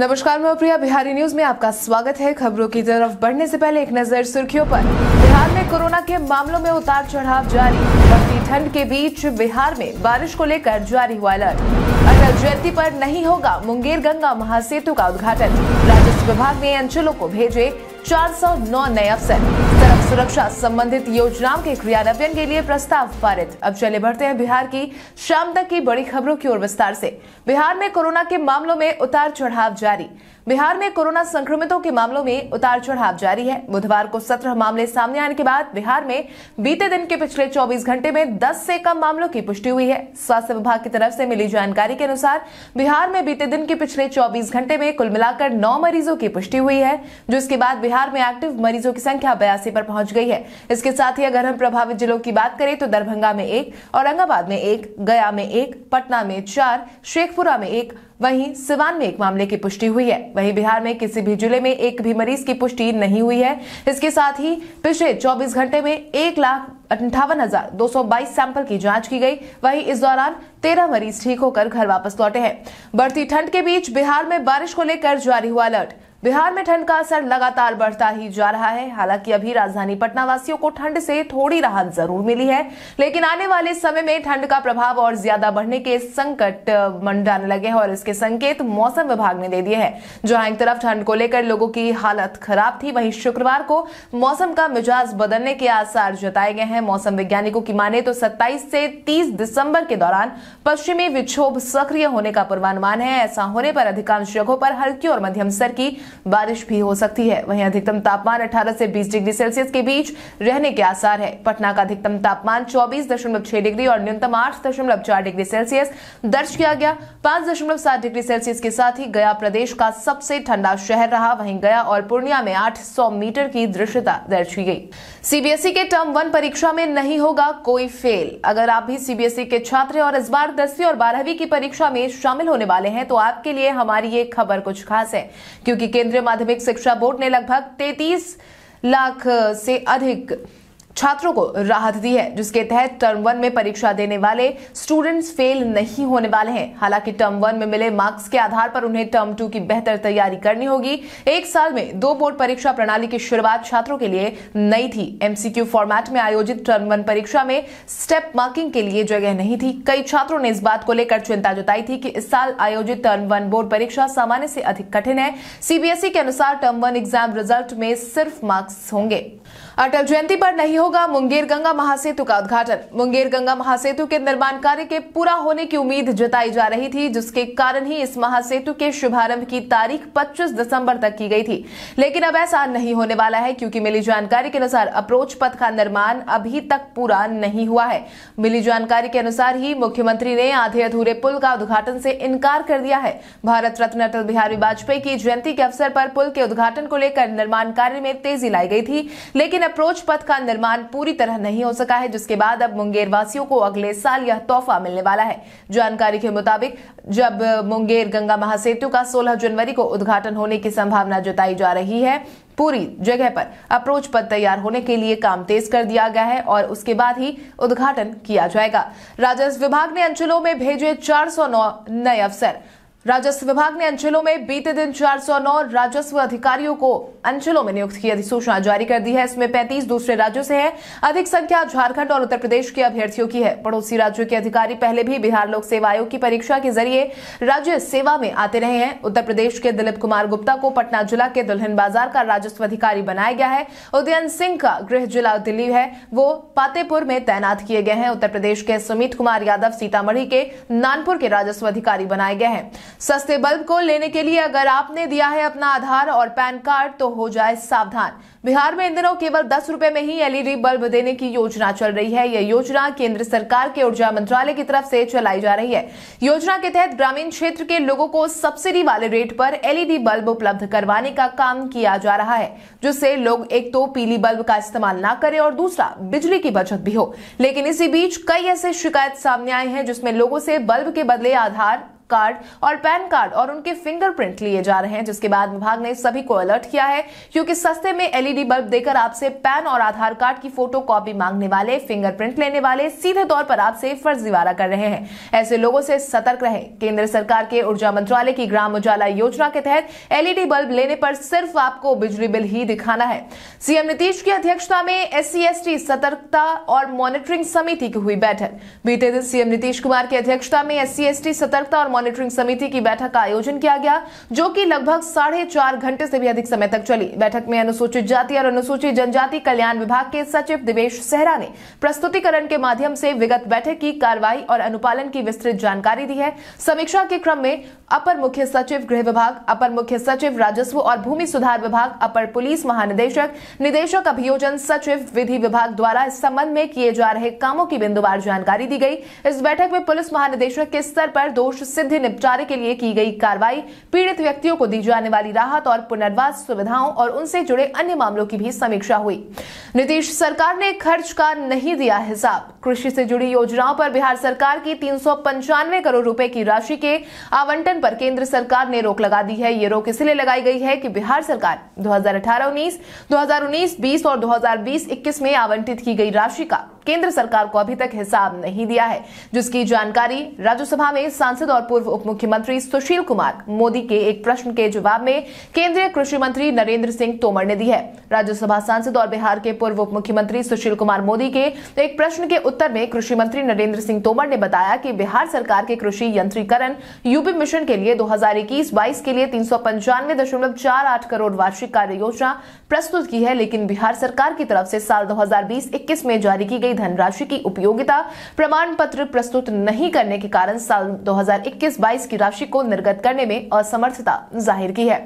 नमस्कार मैं प्रिया बिहारी न्यूज में आपका स्वागत है खबरों की तरफ बढ़ने से पहले एक नजर सुर्खियों पर बिहार में कोरोना के मामलों में उतार चढ़ाव जारी बढ़ती ठंड के बीच बिहार में बारिश को लेकर जारी हुआ अलर्ट अटल जयंती पर नहीं होगा मुंगेर गंगा महासेतु का उद्घाटन राजस्व विभाग ने अंचलों को भेजे 409 नए अफसर सड़क सुरक्षा संबंधित योजनाओं के क्रियान्वयन के लिए प्रस्ताव पारित अब चले बढ़ते हैं बिहार की शाम तक की बड़ी खबरों की ओर विस्तार से बिहार में कोरोना के मामलों में उतार चढ़ाव जारी बिहार में कोरोना संक्रमितों के मामलों में उतार चढ़ाव जारी है बुधवार को सत्रह मामले सामने आने के बाद बिहार में बीते दिन के पिछले 24 घंटे में 10 से कम मामलों की पुष्टि हुई है स्वास्थ्य विभाग की तरफ से मिली जानकारी के अनुसार बिहार में बीते दिन के पिछले 24 घंटे में कुल मिलाकर 9 मरीजों की पुष्टि हुई है जो इसके बाद बिहार में एक्टिव मरीजों की संख्या बयासी पर पहुंच गई है इसके साथ ही अगर हम प्रभावित जिलों की बात करें तो दरभंगा में एक औरंगाबाद में एक गया में एक पटना में चार शेखपुरा में एक वहीं सिवान में एक मामले की पुष्टि हुई है वहीं बिहार में किसी भी जिले में एक भी मरीज की पुष्टि नहीं हुई है इसके साथ ही पिछले चौबीस घंटे में एक लाख अंठावन हजार दो सौ बाईस सैंपल की जांच की गई वहीं इस दौरान तेरह मरीज ठीक होकर घर वापस लौटे हैं बढ़ती ठंड के बीच बिहार में बारिश को लेकर जारी हुआ अलर्ट बिहार में ठंड का असर लगातार बढ़ता ही जा रहा है हालांकि अभी राजधानी पटना वासियों को ठंड से थोड़ी राहत जरूर मिली है लेकिन आने वाले समय में ठंड का प्रभाव और ज्यादा बढ़ने के संकट मंडराने लगे हैं और इसके संकेत मौसम विभाग ने दे दिए हैं जहां एक तरफ ठंड को लेकर लोगों की हालत खराब थी वहीं शुक्रवार को मौसम का मिजाज बदलने के आसार जताए गए हैं मौसम वैज्ञानिकों की माने तो सत्ताईस से तीस दिसंबर के दौरान पश्चिमी विक्षोभ सक्रिय होने का पूर्वानुमान है ऐसा होने पर अधिकांश जगहों पर हल्की और मध्यम स्तर की बारिश भी हो सकती है वहीं अधिकतम तापमान 18 से 20 डिग्री सेल्सियस के बीच रहने के आसार है पटना का अधिकतम तापमान 24.6 डिग्री और न्यूनतम 8.4 डिग्री सेल्सियस दर्ज किया गया 5.7 डिग्री सेल्सियस के साथ ही गया प्रदेश का सबसे ठंडा शहर रहा वहीं गया और पूर्णिया में 800 मीटर की दृश्यता दर्ज की गई सीबीएसई के टर्म वन परीक्षा में नहीं होगा कोई फेल अगर आप भी सीबीएसई के छात्र और इस बार दसवीं और बारहवीं की परीक्षा में शामिल होने वाले हैं तो आपके लिए हमारी ये खबर कुछ खास है क्योंकि केंद्रीय माध्यमिक शिक्षा बोर्ड ने लगभग तैतीस लाख से अधिक छात्रों को राहत दी है जिसके तहत टर्म वन में परीक्षा देने वाले स्टूडेंट्स फेल नहीं होने वाले हैं हालांकि टर्म वन में मिले मार्क्स के आधार पर उन्हें टर्म टू की बेहतर तैयारी करनी होगी एक साल में दो बोर्ड परीक्षा प्रणाली की शुरुआत छात्रों के लिए नई थी एमसीक्यू फॉर्मेट में आयोजित टर्म वन परीक्षा में स्टेप मार्किंग के लिए जगह नहीं थी कई छात्रों ने इस बात को लेकर चिंता जताई थी कि इस साल आयोजित टर्म वन बोर्ड परीक्षा सामान्य से अधिक कठिन है सीबीएसई e के अनुसार टर्म वन एग्जाम रिजल्ट में सिर्फ मार्क्स होंगे अटल जयंती पर नहीं होगा मुंगेर गंगा महासेतु का उद्घाटन मुंगेर गंगा महासेतु के निर्माण कार्य के पूरा होने की उम्मीद जताई जा रही थी जिसके कारण ही इस महासेतु के शुभारंभ की तारीख 25 दिसंबर तक की गई थी लेकिन अब ऐसा नहीं होने वाला है क्योंकि मिली जानकारी के अनुसार अप्रोच पथ का निर्माण अभी तक पूरा नहीं हुआ है मिली जानकारी के अनुसार ही मुख्यमंत्री ने आधे अधूरे पुल का उद्घाटन से इनकार कर दिया है भारत रत्न अटल बिहारी वाजपेयी की जयंती के अवसर पर पुल के उद्घाटन को लेकर निर्माण कार्य में तेजी लाई गई थी लेकिन अप्रोच पथ का निर्माण पूरी तरह नहीं हो सका है जिसके बाद अब मुंगेर वासियों को अगले साल यह तोहफा मिलने वाला है जानकारी के मुताबिक जब मुंगेर गंगा महासेतु का 16 जनवरी को उद्घाटन होने की संभावना जताई जा रही है पूरी जगह पर अप्रोच पद तैयार होने के लिए काम तेज कर दिया गया है और उसके बाद ही उद्घाटन किया जाएगा राजस्व विभाग ने अंचलों में भेजे 409 नए अफसर राजस्व विभाग ने अंचलों में बीते दिन 409 राजस्व अधिकारियों को अंचलों में नियुक्त की अधिसूचना जारी कर दी है इसमें 35 दूसरे राज्यों से है अधिक संख्या झारखंड और उत्तर प्रदेश के अभ्यर्थियों की है पड़ोसी राज्यों के अधिकारी पहले भी बिहार लोक सेवा आयोग की परीक्षा के जरिए राज्य सेवा में आते रहे हैं उत्तर प्रदेश के दिलीप कुमार गुप्ता को पटना जिला के दुल्हन बाजार का राजस्व अधिकारी बनाया गया है उदयन सिंह का गृह जिला दिल्ली है वो पातेपुर में तैनात किए गए हैं उत्तर प्रदेश के सुमित कुमार यादव सीतामढ़ी के नानपुर के राजस्व अधिकारी बनाए गए हैं सस्ते बल्ब को लेने के लिए अगर आपने दिया है अपना आधार और पैन कार्ड तो हो जाए सावधान बिहार में इन दिनों केवल दस रूपए में ही एलईडी बल्ब देने की योजना चल रही है यह योजना केंद्र सरकार के ऊर्जा मंत्रालय की तरफ से चलाई जा रही है योजना के तहत ग्रामीण क्षेत्र के लोगों को सब्सिडी वाले रेट पर एलईडी बल्ब उपलब्ध करवाने का काम किया जा रहा है जिससे लोग एक तो पीली बल्ब का इस्तेमाल न करें और दूसरा बिजली की बचत भी हो लेकिन इसी बीच कई ऐसे शिकायत सामने आए हैं जिसमें लोगों से बल्ब के बदले आधार कार्ड और पैन कार्ड और उनके फिंगरप्रिंट लिए जा रहे हैं जिसके बाद विभाग ने सभी को अलर्ट किया है क्योंकि सस्ते में एलईडी बल्ब e देकर आपसे पैन और आधार कार्ड की फोटो कॉपी मांगने वाले फिंगरप्रिंट लेने वाले सीधे तौर पर आपसे फर्जीवाड़ा कर रहे हैं ऐसे लोगों से सतर्क रहे केंद्र सरकार के ऊर्जा मंत्रालय की ग्राम उजाला योजना के तहत एलईडी बल्ब e लेने पर सिर्फ आपको बिजली बिल ही दिखाना है सीएम नीतीश की अध्यक्षता में एस सी सतर्कता और मॉनिटरिंग समिति की हुई बैठक बीते दिन सीएम नीतीश कुमार की अध्यक्षता में एस सी सतर्कता और मॉनिटरिंग समिति की बैठक का आयोजन किया गया जो कि लगभग साढ़े चार घंटे से भी अधिक समय तक चली बैठक में अनुसूचित जाति और अनुसूचित जनजाति कल्याण विभाग के सचिव दिवेश सेहरा ने प्रस्तुतिकरण के माध्यम से विगत बैठक की कार्रवाई और अनुपालन की विस्तृत जानकारी दी है समीक्षा के क्रम में अपर मुख्य सचिव गृह विभाग अपर मुख्य सचिव राजस्व और भूमि सुधार विभाग अपर पुलिस महानिदेशक निदेशक अभियोजन सचिव विधि विभाग द्वारा इस संबंध में किए जा रहे कामों की बिंदुवार जानकारी दी गई इस बैठक में पुलिस महानिदेशक के स्तर पर दोष सिद्ध गड्ढे निपटारे के लिए की गई कार्रवाई पीड़ित व्यक्तियों को दी जाने वाली राहत और पुनर्वास सुविधाओं और उनसे जुड़े अन्य मामलों की भी समीक्षा हुई नीतीश सरकार ने खर्च का नहीं दिया हिसाब कृषि से जुड़ी योजनाओं पर बिहार सरकार की तीन करोड़ रूपए की राशि के आवंटन पर केंद्र सरकार ने रोक लगा दी है ये रोक इसलिए लगाई गई है कि बिहार सरकार 2018-19, 2019-20 और 2020-21 में आवंटित की गई राशि का केंद्र सरकार को अभी तक हिसाब नहीं दिया है जिसकी जानकारी राज्यसभा में सांसद और पूर्व उप मुख्यमंत्री सुशील कुमार मोदी के एक प्रश्न के जवाब में केंद्रीय कृषि मंत्री नरेंद्र सिंह तोमर ने दी है राज्यसभा सांसद और बिहार के पूर्व उप मुख्यमंत्री सुशील कुमार मोदी के एक प्रश्न के उत्तर में कृषि मंत्री नरेंद्र सिंह तोमर ने बताया कि बिहार सरकार के कृषि यंत्रीकरण यूपी मिशन के लिए दो हजार के लिए तीन करोड़ वार्षिक कार्य योजना प्रस्तुत की है लेकिन बिहार सरकार की तरफ से साल 2020-21 में जारी की गई धनराशि की उपयोगिता प्रमाण पत्र प्रस्तुत नहीं करने के कारण साल 2021-22 की राशि को निर्गत करने में असमर्थता जाहिर की है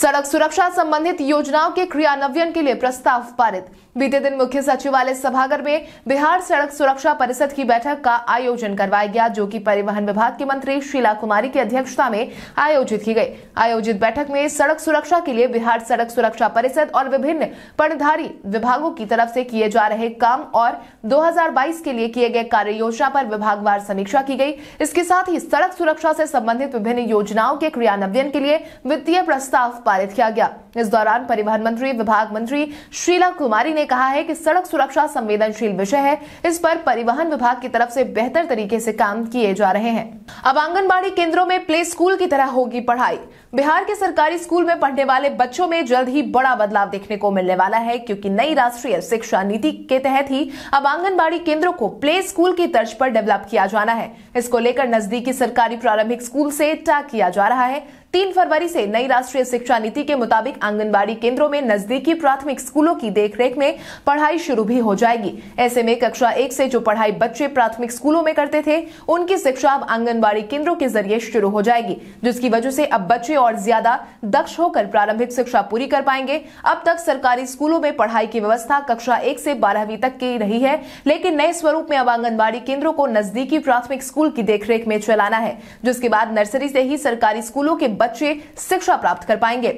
सड़क सुरक्षा संबंधित योजनाओं के क्रियान्वयन के लिए प्रस्ताव पारित बीते दिन मुख्य सचिवालय सभागर में बिहार सड़क सुरक्षा परिषद की बैठक का आयोजन करवाया गया जो कि परिवहन विभाग के मंत्री शीला कुमारी की अध्यक्षता में आयोजित की गई आयोजित बैठक में सड़क सुरक्षा के लिए बिहार सड़क सुरक्षा परिषद और विभिन्न पणधारी विभागों की तरफ से किए जा रहे काम और 2022 के लिए किए गए कार्य योजना पर विभागवार समीक्षा की गई इसके साथ ही सड़क सुरक्षा से संबंधित विभिन्न योजनाओं के क्रियान्वयन के लिए वित्तीय प्रस्ताव पारित किया गया इस दौरान परिवहन मंत्री विभाग मंत्री शीला कुमारी ने कहा है कि सड़क सुरक्षा संवेदनशील विषय है इस पर परिवहन विभाग की तरफ से बेहतर तरीके से काम किए जा रहे हैं अब आंगनबाड़ी केंद्रों में प्ले स्कूल की तरह होगी पढ़ाई बिहार के सरकारी स्कूल में पढ़ने वाले बच्चों में जल्द ही बड़ा बदलाव देखने को मिलने वाला है क्योंकि नई राष्ट्रीय शिक्षा नीति के तहत ही अब आंगनबाड़ी केंद्रों को प्ले स्कूल की तर्ज पर डेवलप किया जाना है इसको लेकर नजदीकी सरकारी प्रारंभिक स्कूल से टैग किया जा रहा है तीन फरवरी से नई राष्ट्रीय शिक्षा नीति के मुताबिक आंगनबाड़ी केंद्रों में नजदीकी प्राथमिक स्कूलों की देखरेख में पढ़ाई शुरू भी हो जाएगी ऐसे में कक्षा एक से जो पढ़ाई बच्चे प्राथमिक स्कूलों में करते थे उनकी शिक्षा अब आंगनबाड़ी केंद्रों के जरिए शुरू हो जाएगी जिसकी वजह से अब बच्चे और ज्यादा दक्ष होकर प्रारंभिक शिक्षा पूरी कर पाएंगे अब तक सरकारी स्कूलों में पढ़ाई की व्यवस्था कक्षा एक से बारहवीं तक की रही है लेकिन नए स्वरूप में अब आंगनबाड़ी केंद्रों को नजदीकी प्राथमिक स्कूल की देखरेख में चलाना है जिसके बाद नर्सरी से ही सरकारी स्कूलों के बच्चे शिक्षा प्राप्त कर पाएंगे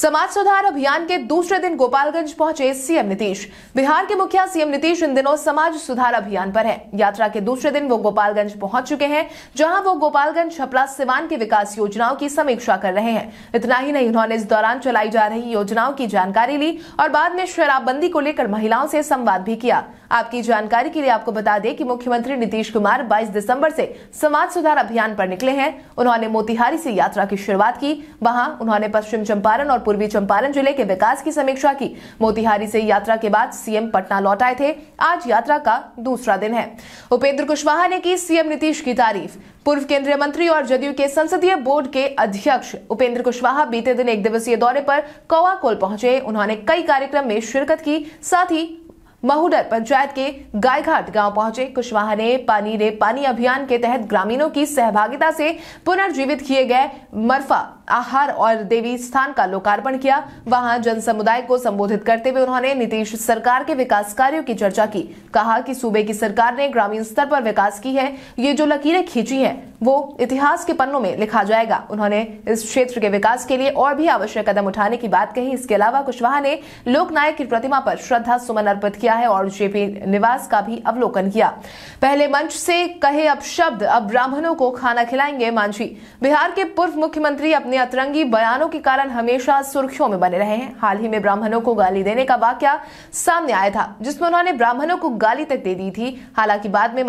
समाज सुधार अभियान के दूसरे दिन गोपालगंज पहुंचे सीएम नीतीश बिहार के मुखिया सीएम नीतीश इन दिनों समाज सुधार अभियान पर है यात्रा के दूसरे दिन वो गोपालगंज पहुंच चुके हैं जहां वो गोपालगंज छपरा सिवान के विकास योजनाओं की समीक्षा कर रहे हैं इतना ही नहीं उन्होंने इस दौरान चलाई जा रही योजनाओं की जानकारी ली और बाद में शराबबंदी को लेकर महिलाओं से संवाद भी किया आपकी जानकारी के लिए आपको बता दें कि मुख्यमंत्री नीतीश कुमार 22 दिसंबर से समाज सुधार अभियान पर निकले हैं उन्होंने मोतिहारी से यात्रा की शुरुआत मुलाकात की वहां उन्होंने पश्चिम चंपारण और पूर्वी चंपारण जिले के विकास की समीक्षा की मोतिहारी से यात्रा के बाद सीएम पटना लौट आए थे आज यात्रा का दूसरा दिन है उपेंद्र कुशवाहा ने की सीएम नीतीश की तारीफ पूर्व केंद्रीय मंत्री और जदयू के संसदीय बोर्ड के अध्यक्ष उपेंद्र कुशवाहा बीते दिन एक दिवसीय दौरे पर कौवाकोल पहुंचे उन्होंने कई कार्यक्रम में शिरकत की साथ ही महुडर पंचायत के गायघाट गांव पहुंचे कुशवाहा ने पानी रे पानी अभियान के तहत ग्रामीणों की सहभागिता से पुनर्जीवित किए गए मरफा आहार और देवी स्थान का लोकार्पण किया वहां जन समुदाय को संबोधित करते हुए उन्होंने नीतीश सरकार के विकास कार्यों की चर्चा की कहा कि सूबे की सरकार ने ग्रामीण स्तर पर विकास की है ये जो लकीरें खींची हैं वो इतिहास के पन्नों में लिखा जाएगा उन्होंने इस क्षेत्र के विकास के लिए और भी आवश्यक कदम उठाने की बात कही इसके अलावा कुशवाहा ने लोकनायक की प्रतिमा पर श्रद्धा सुमन अर्पित किया है और जेपी निवास का भी अवलोकन किया पहले मंच से कहे अब शब्द अब ब्राह्मणों को खाना खिलाएंगे मांझी बिहार के पूर्व मुख्यमंत्री अपने अतरंगी बयानों के कारण हमेशा सुर्खियों में बने रहे हैं हाल ही में ब्राह्मणों को गाली देने का वाक्य सामने आया था जिसमें उन्होंने ब्राह्मणों को गाली तक दे दी थी हालांकि बाद में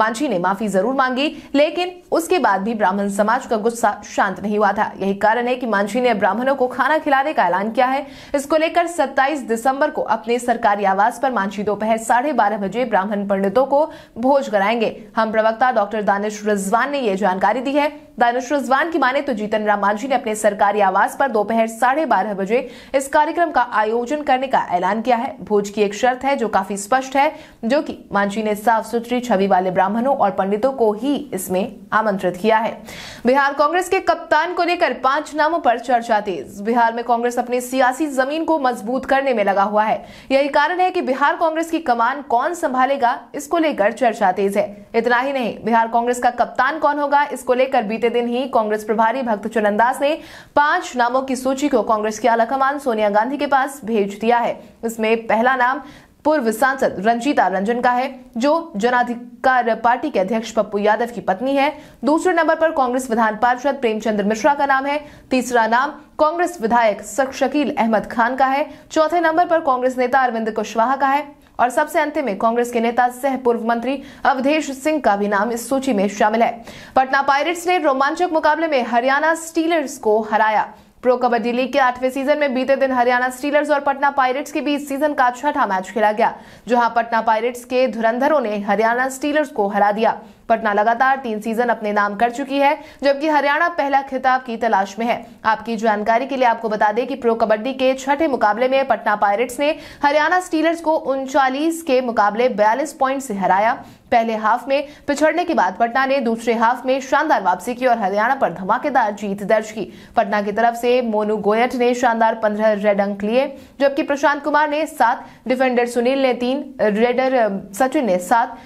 मांझी ने माफी जरूर मांगी लेकिन उसके बाद भी ब्राह्मण समाज का गुस्सा शांत नहीं हुआ था यही कारण है कि मांझी ने ब्राह्मणों को खाना खिलाने का ऐलान किया है इसको लेकर 27 दिसंबर को अपने सरकारी आवास पर मांझी दोपहर साढ़े बारह बजे ब्राह्मण पंडितों को भोज कराएंगे हम प्रवक्ता डॉक्टर दानिश रिजवान ने यह जानकारी दी है दानिश रिजवान की माने तो जीतन राम मांझी ने अपने सरकारी आवास पर दोपहर साढ़े बारह बजे इस कार्यक्रम का आयोजन करने का ऐलान किया है भोज की एक शर्त है जो काफी स्पष्ट है जो कि मांझी ने साफ सुथरी छवि वाले ब्राह्मणों और पंडितों को ही इसमें आमंत्रित किया है बिहार कांग्रेस के कप्तान को लेकर पांच नामों पर चर्चा तेज बिहार में कांग्रेस अपनी सियासी जमीन को मजबूत करने में लगा हुआ है यही कारण है कि बिहार कांग्रेस की कमान कौन संभालेगा इसको लेकर चर्चा तेज है इतना ही नहीं बिहार कांग्रेस का कप्तान कौन होगा इसको लेकर बीते दिन ही कांग्रेस प्रभारी भक्त चरण दास ने पांच नामों की सूची को कांग्रेस की आला सोनिया गांधी के पास भेज दिया है इसमें पहला नाम पूर्व सांसद रंजीता रंजन का है जो जनाधिकार पार्टी के अध्यक्ष पप्पू यादव की पत्नी है दूसरे नंबर पर कांग्रेस विधान पार्षद प्रेमचंद्र मिश्रा का नाम है तीसरा नाम कांग्रेस विधायक शकील अहमद खान का है चौथे नंबर पर कांग्रेस नेता अरविंद कुशवाहा का है और सबसे अंतिम में कांग्रेस के नेता सह पूर्व मंत्री अवधेश सिंह का भी नाम इस सूची में शामिल है पटना पायरेट्स ने रोमांचक मुकाबले में हरियाणा स्टीलर्स को हराया प्रो कबड्डी लीग के आठवें सीजन में बीते दिन हरियाणा स्टीलर्स और पटना पायरेट्स के बीच सीजन का छठा मैच खेला गया जहां पटना पायरेट्स के धुरंधरों ने हरियाणा स्टीलर्स को हरा दिया पटना लगातार तीन सीजन अपने नाम कर चुकी है जबकि हरियाणा पहला खिताब की तलाश में है आपकी जानकारी के लिए आपको बता दें कि प्रो कबड्डी के छठे मुकाबले में पटना पायरेट्स ने हरियाणा स्टीलर्स को उनचालीस के मुकाबले बयालीस पॉइंट से हराया पहले हाफ में पिछड़ने के बाद पटना ने दूसरे हाफ में शानदार वापसी की और हरियाणा पर धमाकेदार जीत दर्ज की पटना की तरफ से मोनू गोयट ने शानदार पंद्रह रेड अंक लिए जबकि प्रशांत कुमार ने सात डिफेंडर सुनील ने तीन रेडर सचिन ने सात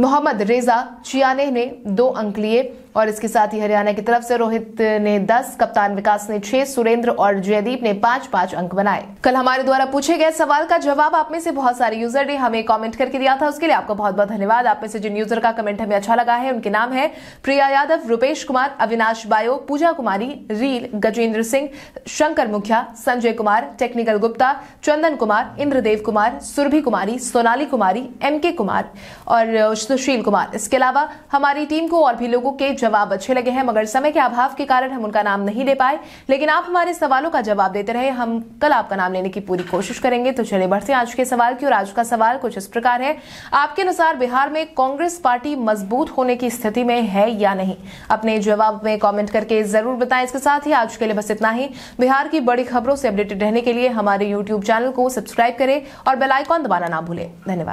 मोहम्मद रेजा चियाने ने दो अंक लिए और इसके साथ ही हरियाणा की तरफ से रोहित ने 10 कप्तान विकास ने 6 सुरेंद्र और जयदीप ने पांच पांच अंक बनाए कल हमारे द्वारा पूछे गए सवाल का जवाब आप में से बहुत सारे यूजर ने हमें कमेंट करके दिया था उसके लिए आपका बहुत बहुत धन्यवाद आप में से जिन यूजर का कमेंट हमें अच्छा लगा है उनके नाम है प्रिया यादव रूपेश कुमार अविनाश बायो पूजा कुमारी रील गजेंद्र सिंह शंकर मुखिया संजय कुमार टेक्निकल गुप्ता चंदन कुमार इंद्रदेव कुमार सुरभि कुमारी सोनाली कुमारी एम कुमार और सुशील कुमार इसके अलावा हमारी टीम को और भी लोगों के जवाब अच्छे लगे हैं मगर समय के अभाव के कारण हम उनका नाम नहीं ले पाए लेकिन आप हमारे सवालों का जवाब देते रहे हम कल आपका नाम लेने की पूरी कोशिश करेंगे तो चले बढ़ते आज के सवाल की और आज का सवाल कुछ इस प्रकार है आपके अनुसार बिहार में कांग्रेस पार्टी मजबूत होने की स्थिति में है या नहीं अपने जवाब में कॉमेंट करके जरूर बताएं इसके साथ ही आज के लिए बस इतना ही बिहार की बड़ी खबरों से अपडेटेड रहने के लिए हमारे यूट्यूब चैनल को सब्सक्राइब करें और बेलाइकॉन दबाना ना भूलें धन्यवाद